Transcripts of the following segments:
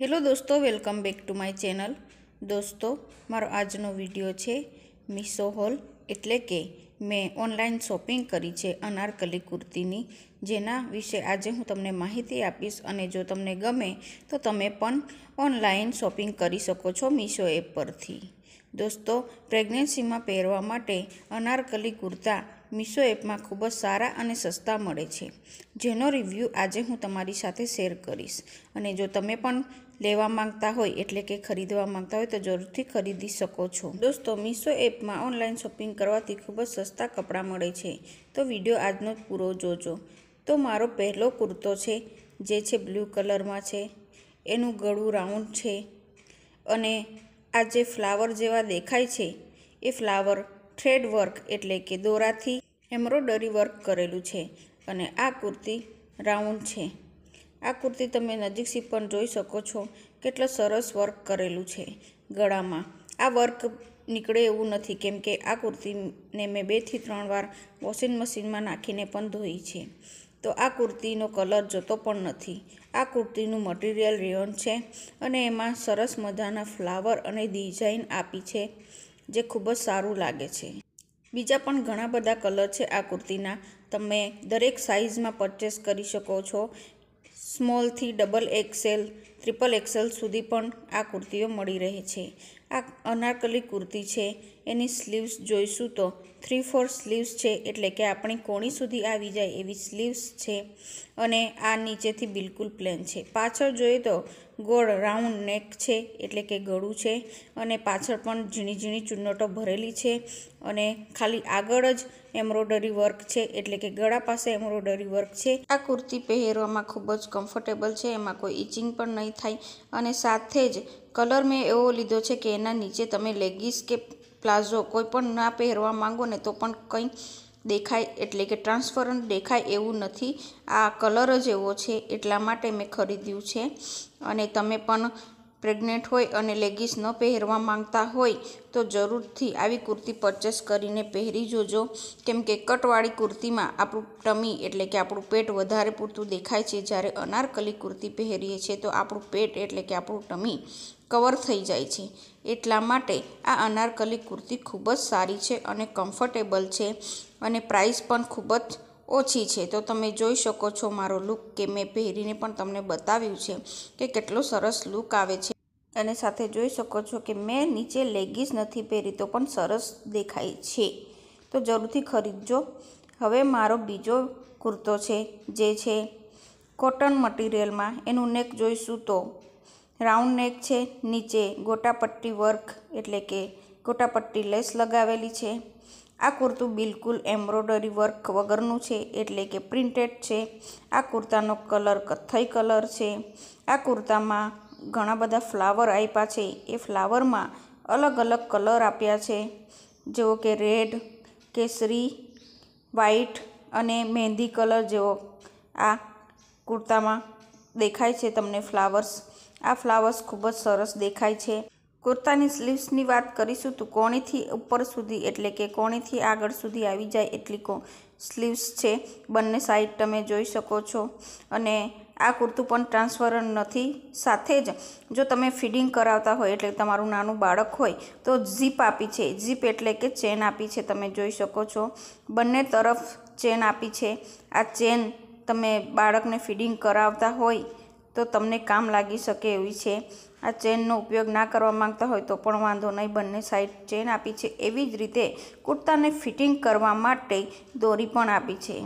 hello દોસ્તો welcome back to my channel દોસ્તો મારો આજનો વિડીયો છે મીશો હોલ એટલે કે મેં ઓનલાઈન શોપિંગ કરી છે અનારકલી કુર્તીની જેના વિશે આજે હું તમને માહિતી આપીશ અને જો તમને ગમે તો તમે પણ ઓનલાઈન શોપિંગ કરી શકો છો મીશો એપ પરથી દોસ્તો પ્રેગ્નન્સીમાં પહેરવા માટે અનારકલી કુર્તા મીશો એપમાં ખૂબ જ સારા અને સસ્તા મળે છે જેનો રિવ્યૂ આજે હું તમારી સાથે શેર કરીશ અને જો તમે પણ લેવા માંગતા હોય એટલે કે ખરીદવા માંગતા હોય તો જરૂરથી ખરીદી શકો છો દોસ્તો મીશો એપમાં ઓનલાઈન શોપિંગ કરવાથી ખૂબ જ સસ્તા કપડાં મળે છે તો વિડીયો આજનો જ પૂરો જોજો તો મારો પહેલો કુર્તો છે જે છે બ્લુ કલરમાં છે એનું ગળું રાઉન્ડ છે અને આ જે ફ્લાવર જેવા દેખાય છે એ ફ્લાવર થ્રેડ વર્ક એટલે કે દોરાથી એમ્બ્રોડરી વર્ક કરેલું છે અને આ કુર્તી રાઉન્ડ છે આ કુર્તી તમે નજીકથી પણ જોઈ શકો છો કેટલો સરસ વર્ક કરેલું છે ગળામાં આ વર્ક નીકળે એવું નથી કેમ કે આ કુર્તીને મેં બેથી ત્રણ વાર વોશિંગ મશીનમાં નાખીને પણ ધોઈ છે તો આ કુર્તીનો કલર જતો પણ નથી આ કુર્તીનું મટીરિયલ રેયોન છે અને એમાં સરસ મજાના ફ્લાવર અને ડિઝાઇન આપી છે જે ખૂબ જ સારું લાગે છે બીજા પણ ઘણા બધા કલર છે આ કુર્તીના તમે દરેક સાઇઝમાં પરચેસ કરી શકો છો સ્મોલથી ડબલ એક્સેલ ત્રિપલ એક્સેલ સુધી પણ આ કુર્તીઓ મળી રહે છે આ અનારકલી કુર્તી છે એની સ્લીવ્સ જોઈશું તો થ્રી ફોર સ્લીવ્સ છે એટલે કે આપણી કોણી સુધી આવી જાય એવી સ્લીવ્સ છે અને આ નીચેથી બિલકુલ પ્લેન છે પાછળ જોઈએ તો ગોળ રાઉન્ડ નેક છે એટલે કે ગળું છે અને પાછળ પણ ઝીણી ઝીણી ચુન્નટો ભરેલી છે અને ખાલી આગળ જ એમ્બ્રોડરી વર્ક છે એટલે કે ગળા પાસે એમ્બ્રોડરી વર્ક છે આ કુર્તી પહેરવામાં ખૂબ જ કમ્ફર્ટેબલ છે એમાં કોઈ ઇચિંગ પણ નહીં થાય અને સાથે જ કલર મેં એવો લીધો છે કે એના નીચે તમે લેગીસ કે પ્લાઝો કોઈ પણ ના પહેરવા માંગો ને તો પણ કંઈ દેખાય એટલે કે ટ્રાન્સપરન્ટ દેખાય એવું નથી આ કલર જ એવો છે એટલા માટે મેં ખરીદ્યું છે અને તમે પણ પ્રેગ્નેન્ટ હોય અને લેગીસ ન પહેરવા માંગતા હોય તો જરૂરથી આવી કુર્તી પરચેસ કરીને પહેરી જોજો કેમ કે કટવાળી કુર્તીમાં આપણું ટમી એટલે કે આપણું પેટ વધારે પૂરતું દેખાય છે જ્યારે અનારકલી કુર્તી પહેરીએ છીએ તો આપણું પેટ એટલે કે આપણું ટમી કવર થઈ જાય છે એટલા માટે આ અનારકલી કુર્તી ખૂબ જ સારી છે અને કમ્ફર્ટેબલ છે અને પ્રાઇસ પણ ખૂબ જ ઓછી છે તો તમે જોઈ શકો છો મારો લુક કે મેં પહેરીને પણ તમને બતાવ્યું છે કે કેટલો સરસ લુક આવે છે અને સાથે જોઈ શકો છો કે મેં નીચે લેગીસ નથી પહેરી તો પણ સરસ દેખાય છે તો જરૂરથી ખરીદજો હવે મારો બીજો કુર્તો છે જે છે કોટન મટીરિયલમાં એનું નેક જોઈશું તો રાઉન્ડ નેક છે નીચે ગોટાપટ્ટી વર્ક એટલે કે ગોટાપટ્ટી લેસ લગાવેલી છે આ કુર્તું બિલકુલ એમ્બ્રોડરી વર્ક વગરનું છે એટલે કે પ્રિન્ટેડ છે આ કુર્તાનો કલર કથ્થઈ કલર છે આ કુર્તામાં ઘણા બધા ફ્લાવર આપ્યા છે એ ફ્લાવરમાં અલગ અલગ કલર આપ્યા છે જેવો કે રેડ કેસરી વ્હાઈટ અને મહેંદી કલર જેવો આ કુર્તામાં દેખાય છે તમને ફ્લાવર્સ આ ફ્લાવર્સ ખૂબ જ સરસ દેખાય છે કુર્તાની સ્લીવ્સની વાત કરીશું તો કોણીથી ઉપર સુધી એટલે કે કોણીથી આગળ સુધી આવી જાય એટલી કો સ્લીવ્સ છે બંને સાઈડ તમે જોઈ શકો છો અને આ કુર્તું પણ ટ્રાન્સફરન નથી સાથે જ જો તમે ફીડિંગ કરાવતા હોય એટલે તમારું નાનું બાળક હોય તો ઝીપ આપી છે ઝીપ એટલે કે ચેન આપી છે તમે જોઈ શકો છો બંને તરફ ચેન આપી છે આ ચેન તમે બાળકને ફીડિંગ કરાવતા હોય તો તમને કામ લાગી શકે એવી છે આ ચેનનો ઉપયોગ ના કરવા માંગતા હોય તો પણ વાંધો નહીં બંને સાઈડ ચેન આપી છે એવી જ રીતે કુર્તાને ફિટિંગ કરવા માટે દોરી પણ આપી છે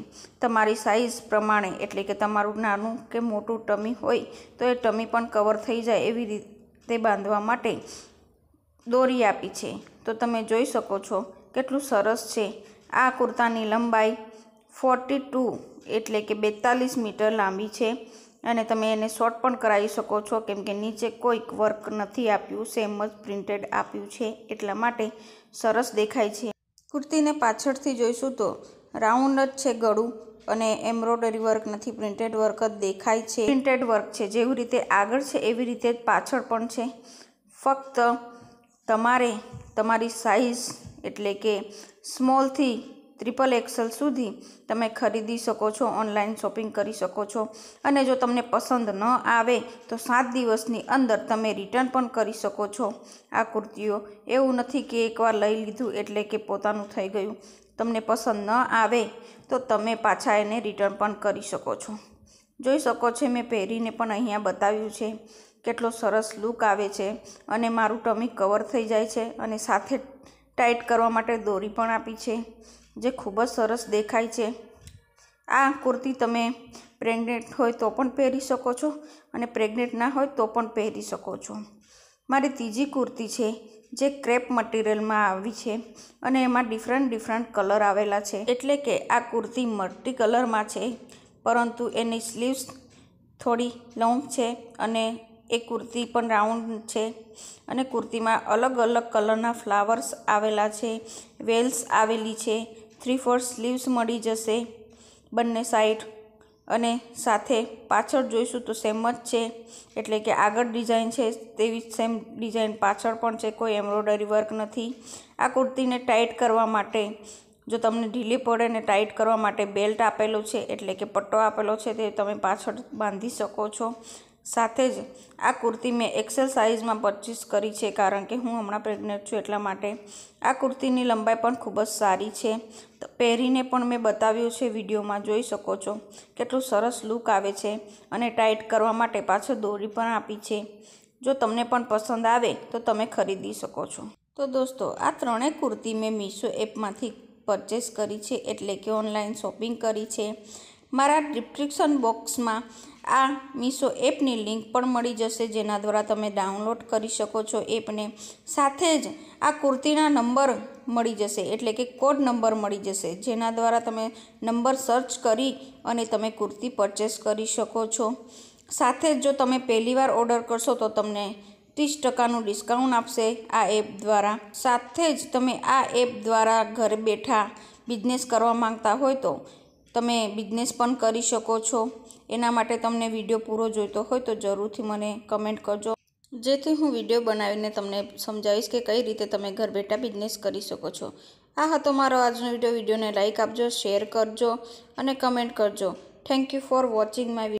તમારી સાઇઝ પ્રમાણે એટલે કે તમારું નાનું કે મોટું ટમી હોય તો એ ટમી પણ કવર થઈ જાય એવી રીતે બાંધવા માટે દોરી આપી છે તો તમે જોઈ શકો છો કેટલું સરસ છે આ કુર્તાની લંબાઈ ફોર્ટી ટુ એટલે કે બેતાલીસ મીટર લાંબી છે અને તમે એને શોર્ટ પણ કરાવી શકો છો કેમ કે નીચે કોઈક વર્ક નથી આપ્યું સેમ જ પ્રિન્ટેડ આપ્યું છે એટલા માટે સરસ દેખાય છે કુર્તીને પાછળથી જોઈશું તો રાઉન્ડ જ છે ગળું અને એમ્બ્રોડરી વર્ક નથી પ્રિન્ટેડ વર્ક જ દેખાય છે પ્રિન્ટેડ વર્ક છે જેવી રીતે આગળ છે એવી રીતે જ પાછળ પણ છે ફક્ત તમારે તમારી સાઇઝ એટલે કે સ્મોલથી ત્રિપલ એક્સેલ સુધી તમે ખરીદી શકો છો ઓનલાઈન શોપિંગ કરી શકો છો અને જો તમને પસંદ ન આવે તો સાત દિવસની અંદર તમે રિટર્ન પણ કરી શકો છો આ કુર્તીઓ એવું નથી કે એકવાર લઈ લીધું એટલે કે પોતાનું થઈ ગયું તમને પસંદ ન આવે તો તમે પાછા એને રિટર્ન પણ કરી શકો છો જોઈ શકો છો મેં પહેરીને પણ અહીંયા બતાવ્યું છે કેટલો સરસ લુક આવે છે અને મારું ટમી કવર થઈ જાય છે અને સાથે ટાઈટ કરવા માટે દોરી પણ આપી છે જે ખૂબ જ સરસ દેખાય છે આ કુર્તી તમે પ્રેગ્નેન્ટ હોય તો પણ પહેરી શકો છો અને પ્રેગ્નેન્ટ ના હોય તો પણ પહેરી શકો છો મારી ત્રીજી કુર્તી છે જે ક્રેપ મટીરિયલમાં આવી છે અને એમાં ડિફરન્ટ ડિફરન્ટ કલર આવેલા છે એટલે કે આ કુર્તી મલ્ટી કલરમાં છે પરંતુ એની સ્લીવ્સ થોડી લોંગ છે અને એ કુર્તી પણ રાઉન્ડ છે અને કુર્તીમાં અલગ અલગ કલરના ફ્લાવર્સ આવેલા છે વેલ્સ આવેલી છે થ્રી ફોર સ્લીવ્સ મળી જશે બંને સાઈડ અને સાથે પાછળ જોઈશું તો સેમ જ છે એટલે કે આગળ ડિઝાઇન છે તેવી સેમ ડિઝાઇન પાછળ પણ છે કોઈ એમ્બ્રોડરી વર્ક નથી આ કુર્તીને ટાઈટ કરવા માટે જો તમને ઢીલી પડે ને ટાઈટ કરવા માટે બેલ્ટ આપેલું છે એટલે કે પટ્ટો આપેલો છે તે તમે પાછળ બાંધી શકો છો સાથે જ આ કુર્તી મેં એક્સેલ સાઇઝમાં પરચેસ કરી છે કારણ કે હું હમણાં પ્રેગ્નન્ટ છું એટલા માટે આ કુર્તીની લંબાઈ પણ ખૂબ જ સારી છે પહેરીને પણ મેં બતાવ્યું છે વિડીયોમાં જોઈ શકો છો કેટલું સરસ લૂક આવે છે અને ટાઈટ કરવા માટે પાછળ દોરી પણ આપી છે જો તમને પણ પસંદ આવે તો તમે ખરીદી શકો છો તો દોસ્તો આ ત્રણેય કુર્તી મેં મીશો એપમાંથી પરચેસ કરી છે એટલે કે ઓનલાઈન શોપિંગ કરી છે મારા ડિસ્ક્રિપ્શન બોક્સમાં આ મીશો એપની લિંક પણ મળી જશે જેના દ્વારા તમે ડાઉનલોડ કરી શકો છો એપને સાથે જ આ કુર્તીના નંબર મળી જશે એટલે કે કોડ નંબર મળી જશે જેના દ્વારા તમે નંબર સર્ચ કરી અને તમે કુર્તી પરચેસ કરી શકો છો સાથે જ જો તમે પહેલીવાર ઓર્ડર કરશો તો તમને ત્રીસ ટકાનું ડિસ્કાઉન્ટ આપશે આ એપ દ્વારા સાથે જ તમે આ એપ દ્વારા ઘરે બેઠા બિઝનેસ કરવા માંગતા હોય તો તમે બિઝનેસ પણ કરી શકો છો એના માટે તમને વિડીયો પૂરો જોઈતો હોય તો જરૂરથી મને કમેન્ટ કરજો જેથી હું વિડીયો બનાવીને તમને સમજાવીશ કે કઈ રીતે તમે ઘર બેઠા બિઝનેસ કરી શકો છો આ હતો મારો આજનો વિડીયો વિડીયોને લાઇક આપજો શેર કરજો અને કમેન્ટ કરજો thank you for watching my